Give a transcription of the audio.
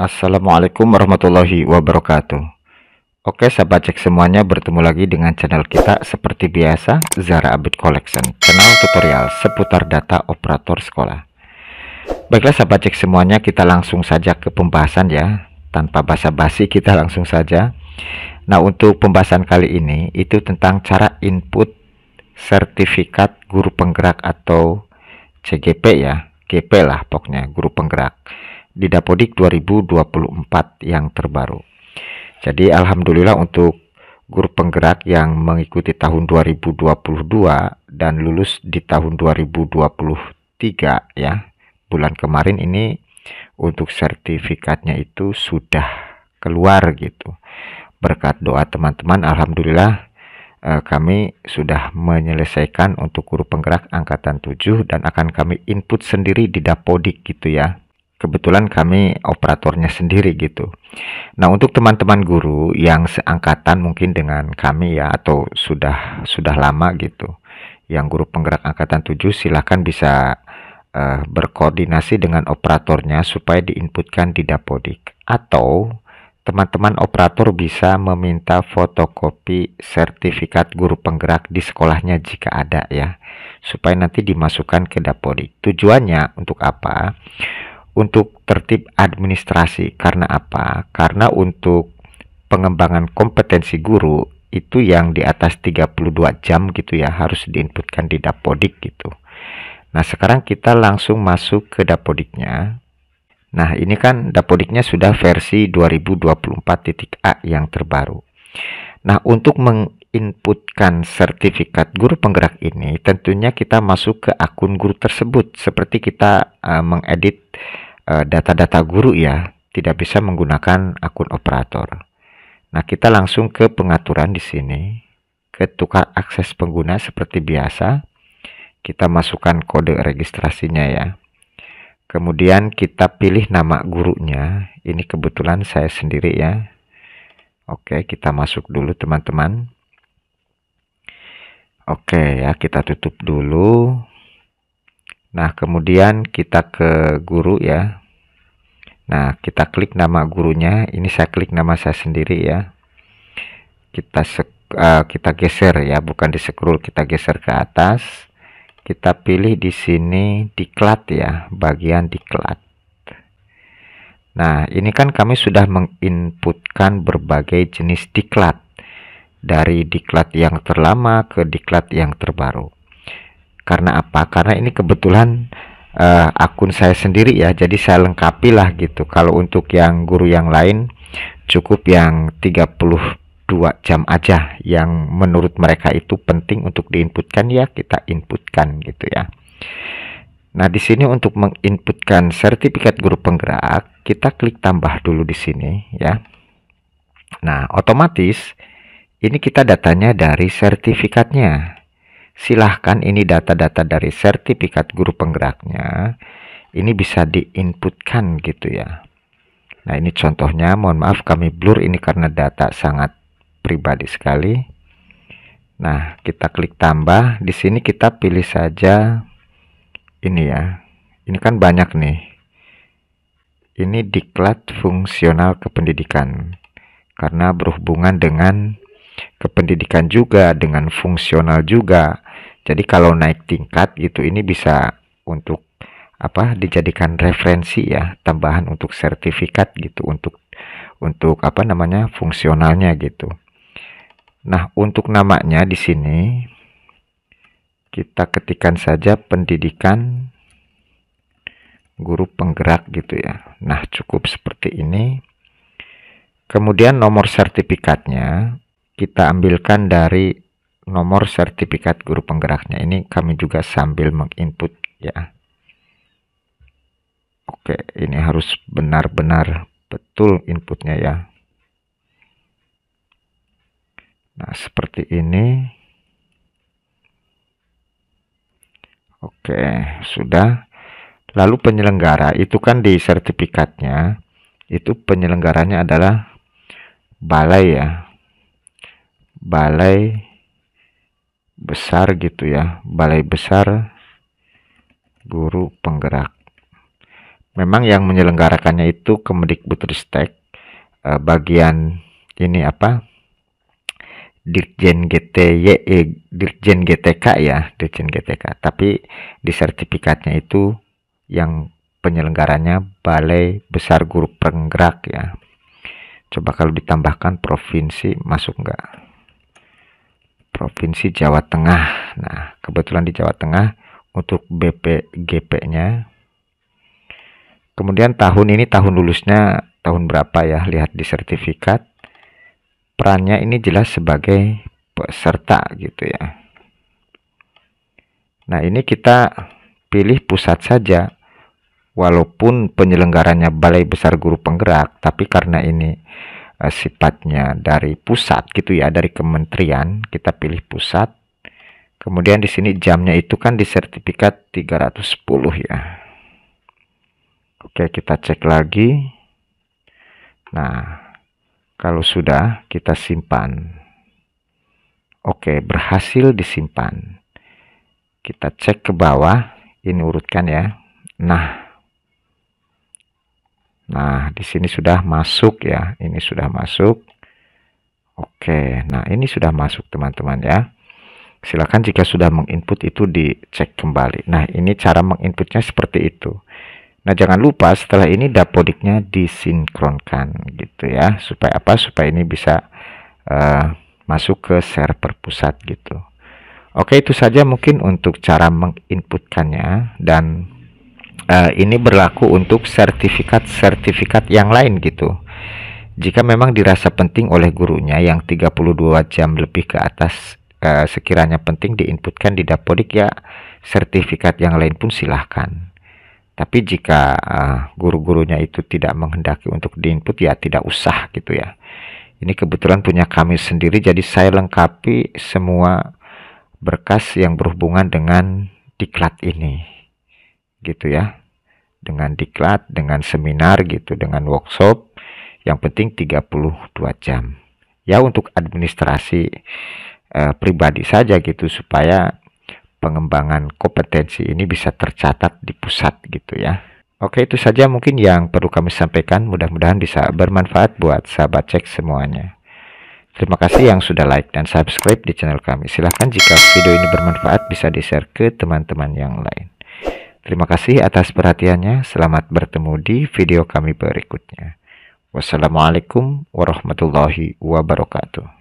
Assalamualaikum warahmatullahi wabarakatuh Oke sahabat cek semuanya bertemu lagi dengan channel kita seperti biasa Zara Abid Collection Channel tutorial seputar data operator sekolah Baiklah sahabat cek semuanya kita langsung saja ke pembahasan ya Tanpa basa-basi kita langsung saja Nah untuk pembahasan kali ini itu tentang cara input sertifikat guru penggerak atau CGP ya GP lah pokoknya guru penggerak di Dapodik 2024 yang terbaru. Jadi alhamdulillah untuk guru penggerak yang mengikuti tahun 2022 dan lulus di tahun 2023 ya. Bulan kemarin ini untuk sertifikatnya itu sudah keluar gitu. Berkat doa teman-teman alhamdulillah eh, kami sudah menyelesaikan untuk guru penggerak angkatan 7 dan akan kami input sendiri di Dapodik gitu ya kebetulan kami operatornya sendiri gitu. Nah, untuk teman-teman guru yang seangkatan mungkin dengan kami ya atau sudah sudah lama gitu. Yang guru penggerak angkatan 7 silahkan bisa uh, berkoordinasi dengan operatornya supaya diinputkan di Dapodik atau teman-teman operator bisa meminta fotokopi sertifikat guru penggerak di sekolahnya jika ada ya supaya nanti dimasukkan ke Dapodik. Tujuannya untuk apa? untuk tertib administrasi. Karena apa? Karena untuk pengembangan kompetensi guru itu yang di atas 32 jam gitu ya harus diinputkan di dapodik gitu. Nah, sekarang kita langsung masuk ke dapodiknya. Nah, ini kan dapodiknya sudah versi 2024.a yang terbaru. Nah, untuk menginputkan sertifikat guru penggerak ini, tentunya kita masuk ke akun guru tersebut seperti kita uh, mengedit Eh, data-data guru ya tidak bisa menggunakan akun operator. Nah, kita langsung ke pengaturan di sini. Ke tukar akses pengguna seperti biasa. Kita masukkan kode registrasinya ya. Kemudian kita pilih nama gurunya. Ini kebetulan saya sendiri ya. Oke, kita masuk dulu teman-teman. Oke ya, kita tutup dulu. Nah, kemudian kita ke guru ya, Nah, kita klik nama gurunya. Ini saya klik nama saya sendiri ya. Kita uh, kita geser ya, bukan di scroll, kita geser ke atas. Kita pilih di sini diklat ya, bagian diklat. Nah, ini kan kami sudah menginputkan berbagai jenis diklat dari diklat yang terlama ke diklat yang terbaru. Karena apa? Karena ini kebetulan uh, akun saya sendiri ya jadi saya lengkapi lah gitu kalau untuk yang guru yang lain cukup yang 32 jam aja yang menurut mereka itu penting untuk diinputkan ya kita inputkan gitu ya Nah, di sini untuk menginputkan sertifikat guru penggerak, kita klik tambah dulu di sini ya. Nah, otomatis ini kita datanya dari sertifikatnya silahkan ini data-data dari sertifikat guru penggeraknya ini bisa diinputkan gitu ya Nah ini contohnya mohon maaf kami blur ini karena data sangat pribadi sekali Nah kita klik tambah di sini kita pilih saja ini ya ini kan banyak nih ini diklat fungsional kependidikan karena berhubungan dengan kependidikan juga dengan fungsional juga jadi kalau naik tingkat gitu ini bisa untuk apa dijadikan referensi ya tambahan untuk sertifikat gitu untuk untuk apa namanya fungsionalnya gitu. Nah, untuk namanya di sini kita ketikkan saja pendidikan guru penggerak gitu ya. Nah, cukup seperti ini. Kemudian nomor sertifikatnya kita ambilkan dari nomor sertifikat guru penggeraknya ini kami juga sambil menginput ya oke ini harus benar-benar betul inputnya ya nah seperti ini oke sudah lalu penyelenggara itu kan di sertifikatnya itu penyelenggaranya adalah balai ya balai besar gitu ya balai besar guru penggerak memang yang menyelenggarakannya itu Kemendikbudristek eh, bagian ini apa Dirjen GTY eh, Dirjen GTK ya Dirjen GTK tapi di sertifikatnya itu yang penyelenggaranya Balai Besar Guru Penggerak ya coba kalau ditambahkan provinsi masuk enggak Provinsi Jawa Tengah. Nah, kebetulan di Jawa Tengah untuk BPGP-nya. Kemudian tahun ini tahun lulusnya tahun berapa ya? Lihat di sertifikat. Perannya ini jelas sebagai peserta gitu ya. Nah, ini kita pilih pusat saja walaupun penyelenggaranya Balai Besar Guru Penggerak, tapi karena ini uh, sifatnya dari pusat gitu ya dari kementerian kita pilih pusat kemudian di sini jamnya itu kan di sertifikat 310 ya Oke kita cek lagi nah kalau sudah kita simpan Oke berhasil disimpan kita cek ke bawah ini urutkan ya nah Nah, di sini sudah masuk ya. Ini sudah masuk. Oke, nah ini sudah masuk teman-teman ya. Silakan jika sudah menginput itu dicek kembali. Nah, ini cara menginputnya seperti itu. Nah, jangan lupa setelah ini dapodiknya disinkronkan gitu ya. Supaya apa? Supaya ini bisa uh, masuk ke server pusat gitu. Oke, itu saja mungkin untuk cara menginputkannya dan Eh, ini berlaku untuk sertifikat-sertifikat yang lain gitu. Jika memang dirasa penting oleh gurunya yang 32 jam lebih ke atas uh, sekiranya penting diinputkan di dapodik ya sertifikat yang lain pun silahkan. Tapi jika uh, guru-gurunya itu tidak menghendaki untuk diinput ya tidak usah gitu ya. Ini kebetulan punya kami sendiri jadi saya lengkapi semua berkas yang berhubungan dengan diklat ini. Gitu ya dengan diklat, dengan seminar gitu, dengan workshop. Yang penting 32 jam. Ya untuk administrasi eh, pribadi saja gitu supaya pengembangan kompetensi ini bisa tercatat di pusat gitu ya. Oke, itu saja mungkin yang perlu kami sampaikan. Mudah-mudahan bisa bermanfaat buat sahabat cek semuanya. Terima kasih yang sudah like dan subscribe di channel kami. Silahkan jika video ini bermanfaat bisa di-share ke teman-teman yang lain. Terima kasih atas perhatiannya. Selamat bertemu di video kami berikutnya. Wassalamualaikum warahmatullahi wabarakatuh.